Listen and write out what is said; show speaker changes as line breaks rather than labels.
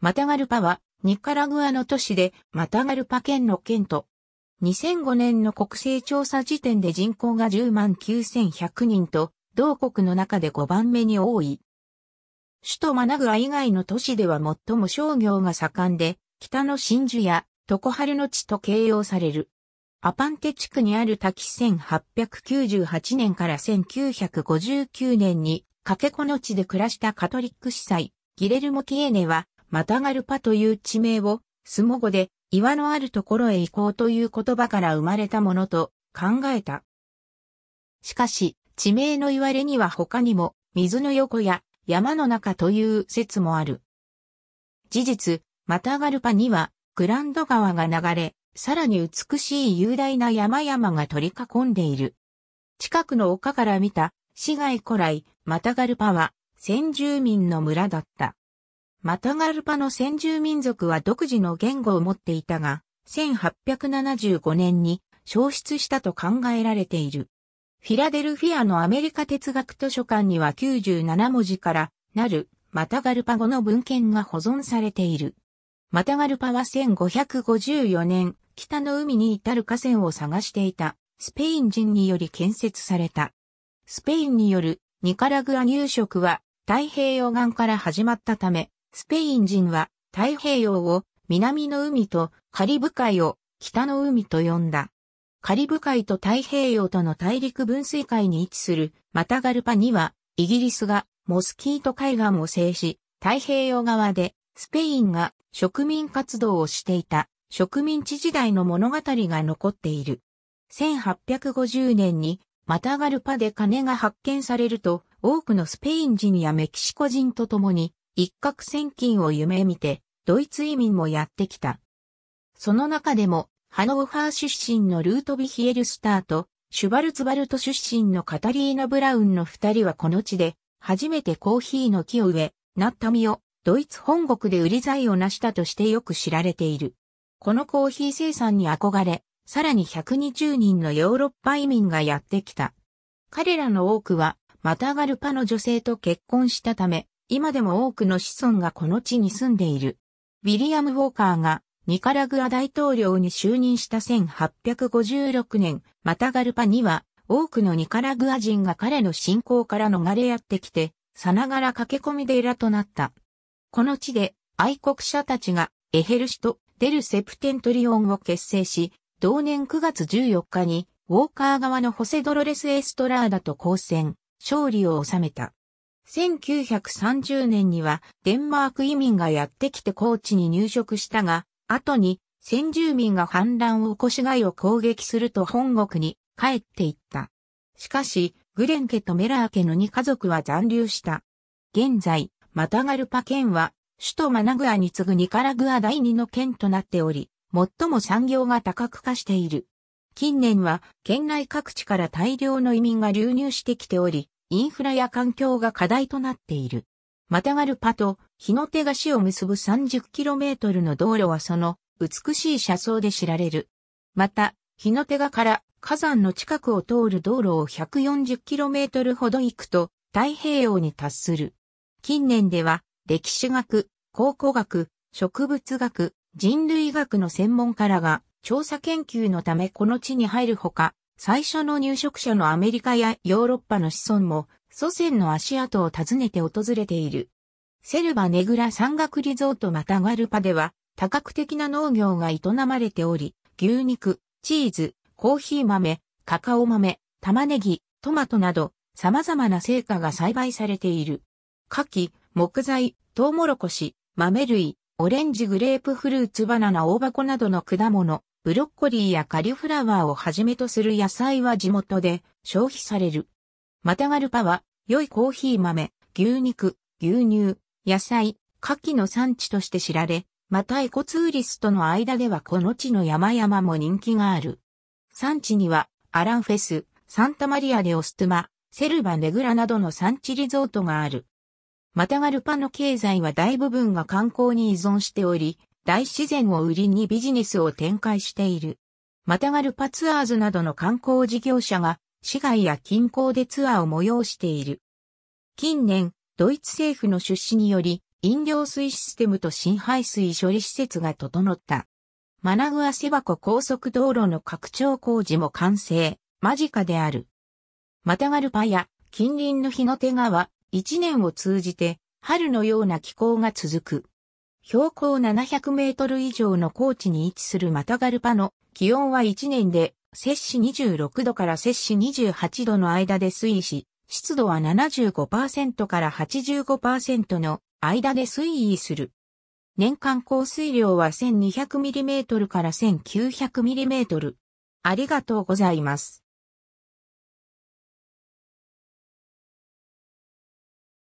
マタガルパは、ニカラグアの都市で、マタガルパ県の県と、2005年の国勢調査時点で人口が10万9100人と、同国の中で5番目に多い。首都マナグア以外の都市では最も商業が盛んで、北の真珠やハルの地と形容される。アパンテ地区にある滝1898年から1959年に、かけこの地で暮らしたカトリック司祭、ギレルモ・キエネは、マタガルパという地名を、スモ語で岩のあるところへ行こうという言葉から生まれたものと考えた。しかし、地名の言われには他にも、水の横や山の中という説もある。事実、マタガルパには、グランド川が流れ、さらに美しい雄大な山々が取り囲んでいる。近くの丘から見た、市街古来、マタガルパは、先住民の村だった。マタガルパの先住民族は独自の言語を持っていたが、1875年に消失したと考えられている。フィラデルフィアのアメリカ哲学図書館には97文字からなるマタガルパ語の文献が保存されている。マタガルパは1554年、北の海に至る河川を探していたスペイン人により建設された。スペインによるニカラグア入植は太平洋岸から始まったため、スペイン人は太平洋を南の海とカリブ海を北の海と呼んだ。カリブ海と太平洋との大陸分水海に位置するマタガルパにはイギリスがモスキート海岸を制し太平洋側でスペインが植民活動をしていた植民地時代の物語が残っている。1850年にマタガルパで金が発見されると多くのスペイン人やメキシコ人と共に一攫千金を夢見て、ドイツ移民もやってきた。その中でも、ハノーファー出身のルートビヒエルスターと、シュバルツバルト出身のカタリーナ・ブラウンの二人はこの地で、初めてコーヒーの木を植え、なった実を、ドイツ本国で売り材を成したとしてよく知られている。このコーヒー生産に憧れ、さらに120人のヨーロッパ移民がやってきた。彼らの多くは、またガルパの女性と結婚したため、今でも多くの子孫がこの地に住んでいる。ウィリアム・ウォーカーがニカラグア大統領に就任した1856年、マタガルパには多くのニカラグア人が彼の信仰から逃れやってきて、さながら駆け込み寺となった。この地で愛国者たちがエヘルシとデルセプテントリオンを結成し、同年9月14日にウォーカー側のホセドロレス・エストラーダと交戦、勝利を収めた。1930年にはデンマーク移民がやってきて高知に入植したが、後に先住民が反乱を起こし害を攻撃すると本国に帰っていった。しかし、グレン家とメラー家の2家族は残留した。現在、マタガルパ県は首都マナグアに次ぐニカラグア第2の県となっており、最も産業が多角化している。近年は県内各地から大量の移民が流入してきており、インフラや環境が課題となっている。またガルパと日の手が市を結ぶ 30km の道路はその美しい車窓で知られる。また、日の手がから火山の近くを通る道路を 140km ほど行くと太平洋に達する。近年では歴史学、考古学、植物学、人類学の専門家らが調査研究のためこの地に入るほか、最初の入植者のアメリカやヨーロッパの子孫も祖先の足跡を訪ねて訪れている。セルバネグラ山岳リゾートまたガルパでは多角的な農業が営まれており、牛肉、チーズ、コーヒー豆、カカオ豆、玉ねぎ、トマトなど様々な成果が栽培されている。牡蠣、木材、トウモロコシ、豆類、オレンジグレープフルーツバナナ大箱などの果物、ブロッコリーやカリフラワーをはじめとする野菜は地元で消費される。マタガルパは、良いコーヒー豆、牛肉、牛乳、野菜、牡蠣の産地として知られ、またエコツーリストの間ではこの地の山々も人気がある。産地には、アランフェス、サンタマリアでオストマ、セルバネグラなどの産地リゾートがある。マタガルパの経済は大部分が観光に依存しており、大自然を売りにビジネスを展開している。またがルパツアーズなどの観光事業者が市外や近郊でツアーを催している。近年、ドイツ政府の出資により、飲料水システムと新排水処理施設が整った。マナグアセバコ高速道路の拡張工事も完成、間近である。またガルパや近隣の日の手川、一年を通じて春のような気候が続く。標高700メートル以上の高地に位置するマタガルパの気温は1年で摂氏26度から摂氏28度の間で推移し、湿度は75%から85%の間で推移する。年間降水量は 1200mm から 1900mm。ありがとうございます。